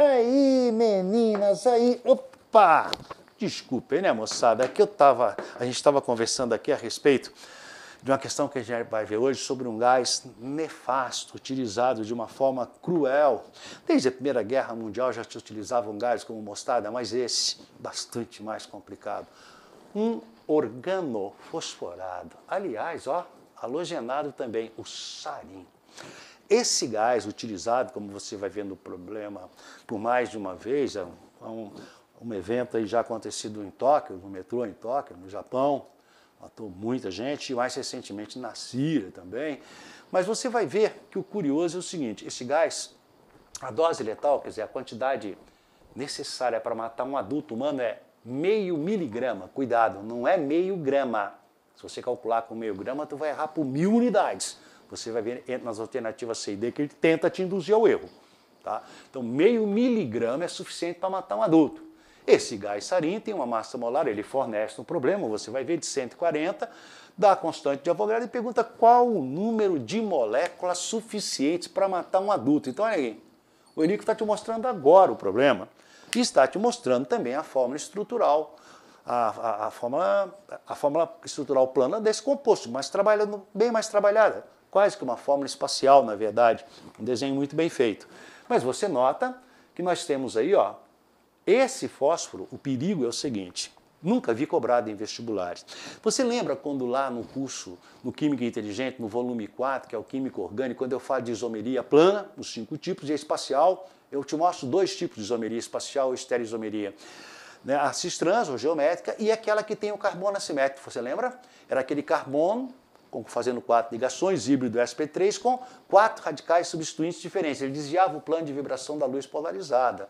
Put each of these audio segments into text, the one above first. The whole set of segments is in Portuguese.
Aí, meninas, aí, opa! Desculpem, né, moçada? É que eu tava, a gente estava conversando aqui a respeito de uma questão que a gente vai ver hoje sobre um gás nefasto, utilizado de uma forma cruel. Desde a Primeira Guerra Mundial já se utilizavam um gás como mostarda, mas esse, bastante mais complicado. Um organofosforado. Aliás, ó, halogenado também, o sarin. Esse gás utilizado, como você vai vendo o problema por mais de uma vez, é, é um, um evento aí já acontecido em Tóquio, no metrô em Tóquio, no Japão, matou muita gente, e mais recentemente na Síria também. Mas você vai ver que o curioso é o seguinte: esse gás, a dose letal, quer dizer, a quantidade necessária para matar um adulto humano é meio miligrama. Cuidado, não é meio grama. Se você calcular com meio grama, tu vai errar por mil unidades. Você vai ver nas alternativas C e D que ele tenta te induzir ao erro. Tá? Então, meio miligrama é suficiente para matar um adulto. Esse gás sarin tem uma massa molar, ele fornece um problema, você vai ver de 140, dá a constante de Avogadro e pergunta qual o número de moléculas suficientes para matar um adulto. Então, olha aí, o Enrico está te mostrando agora o problema e está te mostrando também a fórmula estrutural, a, a, a, fórmula, a fórmula estrutural plana desse composto, mais bem mais trabalhada quase que uma fórmula espacial, na verdade, um desenho muito bem feito. Mas você nota que nós temos aí, ó, esse fósforo, o perigo é o seguinte, nunca vi cobrado em vestibulares. Você lembra quando lá no curso, no Química Inteligente, no volume 4, que é o Químico Orgânico, quando eu falo de isomeria plana, os cinco tipos, e espacial, eu te mostro dois tipos de isomeria, espacial e estereoisomeria. Né, a cis trans, ou geométrica, e aquela que tem o carbono assimétrico, você lembra? Era aquele carbono fazendo quatro ligações, híbrido SP3, com quatro radicais substituintes diferentes. Ele desviava o plano de vibração da luz polarizada.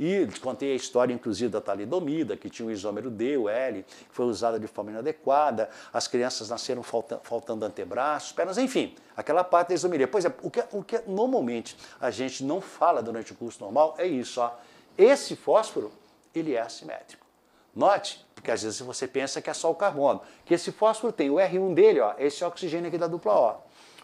E contei a história, inclusive, da talidomida, que tinha o isômero D, o L, que foi usada de forma inadequada, as crianças nasceram faltando antebraços, pernas, enfim, aquela parte da isomeria. Pois é, o que, o que normalmente a gente não fala durante o curso normal é isso. Ó. Esse fósforo, ele é assimétrico. Note porque às vezes você pensa que é só o carbono. Que esse fósforo tem o R1 dele, ó, esse oxigênio aqui da dupla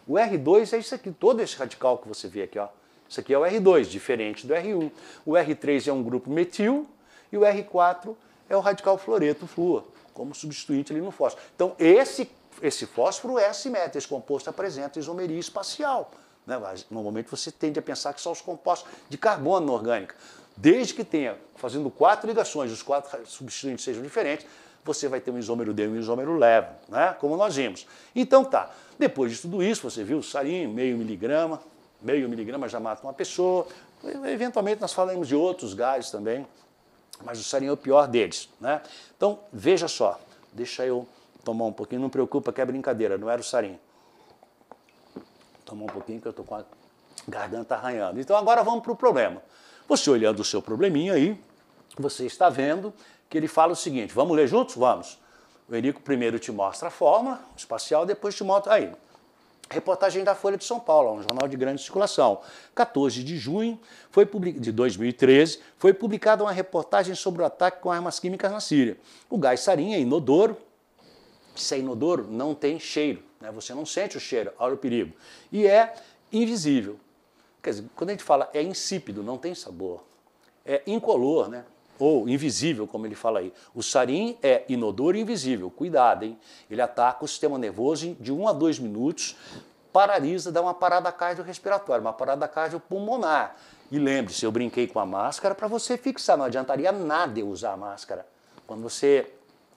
O. O R2 é isso aqui, todo esse radical que você vê aqui, ó. Isso aqui é o R2, diferente do R1. O R3 é um grupo metil e o R4 é o radical fluoreto, flúor, como substituinte ali no fósforo. Então, esse, esse fósforo é assimétrico, esse composto apresenta isomeria espacial. Né? Normalmente você tende a pensar que são os compostos de carbono orgânico desde que tenha, fazendo quatro ligações, os quatro substituintes sejam diferentes, você vai ter um isômero D e um isômero leve, né? como nós vimos. Então tá, depois de tudo isso, você viu o sarim, meio miligrama, meio miligrama já mata uma pessoa, eventualmente nós falamos de outros gases também, mas o sarim é o pior deles. Né? Então, veja só, deixa eu tomar um pouquinho, não preocupa que é brincadeira, não era o sarim. Tomar um pouquinho que eu estou com a garganta arranhando. Então agora vamos para o problema. Você olhando o seu probleminha aí, você está vendo que ele fala o seguinte: vamos ler juntos? Vamos. O Enrico primeiro te mostra a forma espacial, depois te mostra. Aí, Reportagem da Folha de São Paulo, um jornal de grande circulação. 14 de junho foi public... de 2013, foi publicada uma reportagem sobre o ataque com armas químicas na Síria. O gás sarin é inodoro. Se é inodoro, não tem cheiro. Né? Você não sente o cheiro, olha o perigo. E é invisível. Quer dizer, quando a gente fala é insípido, não tem sabor. É incolor, né? Ou invisível, como ele fala aí. O sarim é inodoro e invisível. Cuidado, hein? Ele ataca o sistema nervoso de 1 um a 2 minutos, paralisa, dá uma parada cardiorrespiratória, uma parada cardiopulmonar. E lembre-se, eu brinquei com a máscara para você fixar. Não adiantaria nada eu usar a máscara. Quando você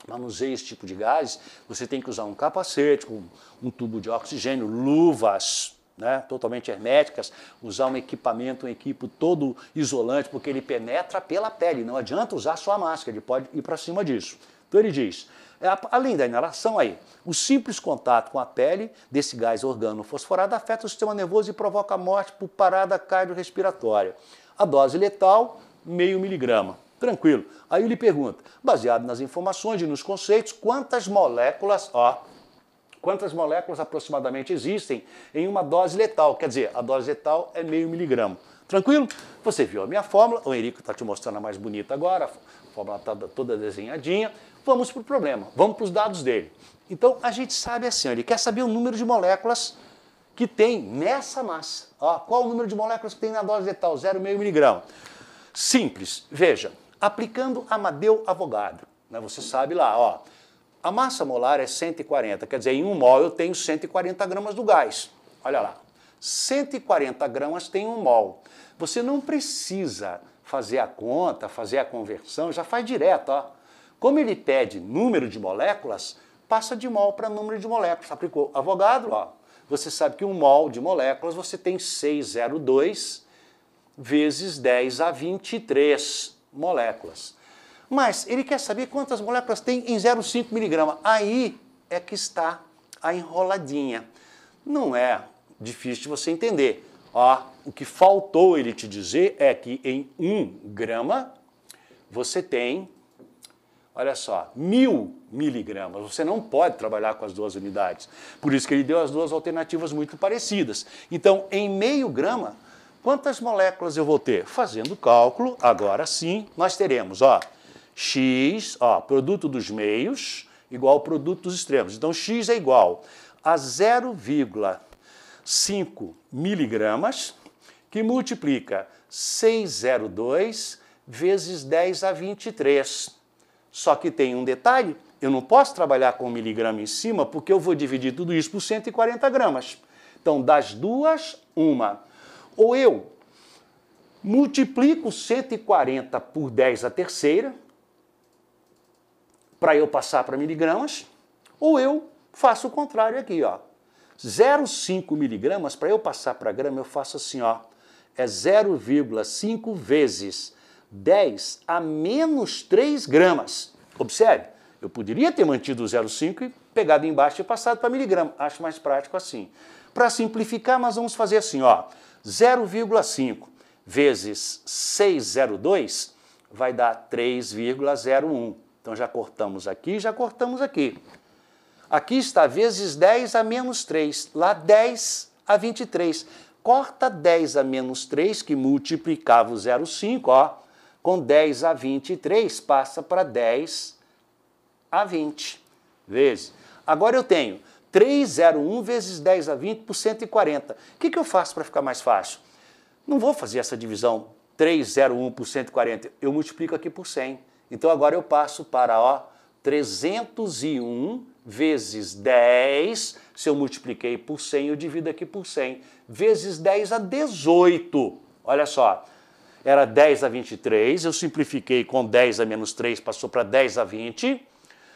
manuseia esse tipo de gás, você tem que usar um capacete, um, um tubo de oxigênio, luvas, né, totalmente herméticas, usar um equipamento, um equipo todo isolante, porque ele penetra pela pele, não adianta usar só a máscara, ele pode ir para cima disso. Então ele diz, é, além da inalação aí, o simples contato com a pele desse gás organofosforado afeta o sistema nervoso e provoca a morte por parada cardiorrespiratória. A dose letal, meio miligrama. Tranquilo. Aí ele pergunta, baseado nas informações e nos conceitos, quantas moléculas, ó, quantas moléculas aproximadamente existem em uma dose letal. Quer dizer, a dose letal é meio miligrama. Tranquilo? Você viu a minha fórmula, o Henrique está te mostrando a mais bonita agora, a fórmula está toda desenhadinha. Vamos para o problema, vamos para os dados dele. Então a gente sabe assim, ele quer saber o número de moléculas que tem nessa massa. Ó, qual o número de moléculas que tem na dose letal? 0,5 miligrama. Simples, veja, aplicando Amadeu Avogadro, né, você sabe lá, ó, a massa molar é 140, quer dizer, em um mol eu tenho 140 gramas do gás. Olha lá, 140 gramas tem um mol. Você não precisa fazer a conta, fazer a conversão, já faz direto. Ó. Como ele pede número de moléculas, passa de mol para número de moléculas. Aplicou avogado, ó. Você sabe que um mol de moléculas você tem 602 vezes 10 a 23 moléculas. Mas ele quer saber quantas moléculas tem em 0,5 miligrama. Aí é que está a enroladinha. Não é difícil de você entender. Ó, o que faltou ele te dizer é que em 1 grama você tem, olha só, mil miligramas. Você não pode trabalhar com as duas unidades. Por isso que ele deu as duas alternativas muito parecidas. Então, em meio grama, quantas moléculas eu vou ter? Fazendo o cálculo, agora sim, nós teremos, ó, x, ó, produto dos meios igual ao produto dos extremos. Então, x é igual a 0,5 miligramas, que multiplica 602 vezes 10 a 23. Só que tem um detalhe, eu não posso trabalhar com miligrama em cima, porque eu vou dividir tudo isso por 140 gramas. Então, das duas, uma. Ou eu multiplico 140 por 10 a terceira, para eu passar para miligramas, ou eu faço o contrário aqui, ó. 0,5 miligramas, para eu passar para grama, eu faço assim, ó. É 0,5 vezes 10 a menos 3 gramas. Observe, eu poderia ter mantido o 0,5 e pegado embaixo e passado para miligrama. Acho mais prático assim. Para simplificar, nós vamos fazer assim, ó. 0,5 vezes 6,02 vai dar 3,01. Então já cortamos aqui, já cortamos aqui. Aqui está vezes 10 a menos 3, lá 10 a 23. Corta 10 a menos 3, que multiplicava o 0,5, ó, com 10 a 23, passa para 10 a 20 vezes. Agora eu tenho 301 vezes 10 a 20 por 140. O que, que eu faço para ficar mais fácil? Não vou fazer essa divisão 301 por 140, eu multiplico aqui por 100. Então agora eu passo para ó, 301 vezes 10, se eu multipliquei por 100, eu divido aqui por 100, vezes 10 a 18. Olha só, era 10 a 23, eu simplifiquei com 10 a menos 3, passou para 10 a 20.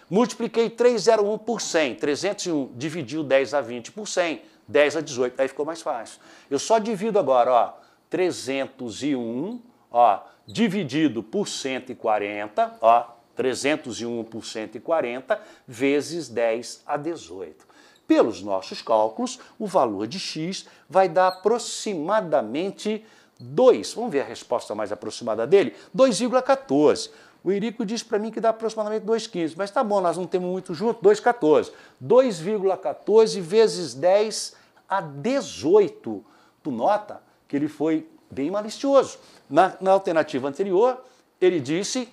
Multipliquei 301 por 100, 301 dividiu 10 a 20 por 100, 10 a 18, aí ficou mais fácil. Eu só divido agora, ó, 301, ó, dividido por 140, ó, 301 por 140, vezes 10 a 18. Pelos nossos cálculos, o valor de x vai dar aproximadamente 2. Vamos ver a resposta mais aproximada dele? 2,14. O Irico diz para mim que dá aproximadamente 2,15. Mas tá bom, nós não temos muito junto, 2,14. 2,14 vezes 10 a 18. Tu nota que ele foi bem malicioso. Na, na alternativa anterior, ele disse,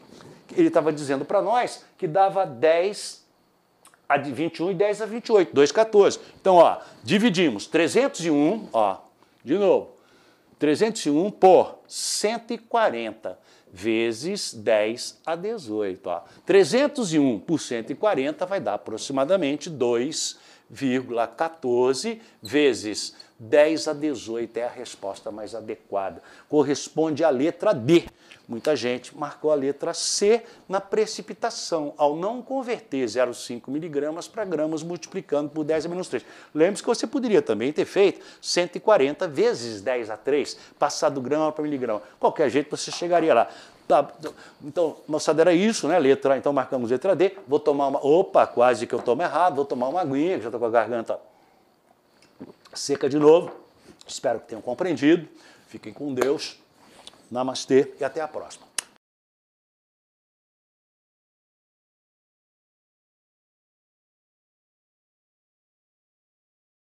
ele estava dizendo para nós que dava 10 a 21 e 10 a 28, 2, 14. Então, ó, dividimos 301, ó, de novo, 301 por 140 vezes 10 a 18. Ó. 301 por 140 vai dar aproximadamente 2 0,14 vezes 10 a 18 é a resposta mais adequada. Corresponde à letra D. Muita gente marcou a letra C na precipitação, ao não converter 0,5 miligramas para gramas multiplicando por 10 a menos 3. Lembre-se que você poderia também ter feito 140 vezes 10 a 3, passado grama para miligrama. Qualquer jeito você chegaria lá. Tá, então, então, moçada, era isso, né? Letra A. Então, marcamos letra D. Vou tomar uma. Opa, quase que eu tomo errado. Vou tomar uma aguinha, que já estou com a garganta seca de novo. Espero que tenham compreendido. Fiquem com Deus. Namastê e até a próxima.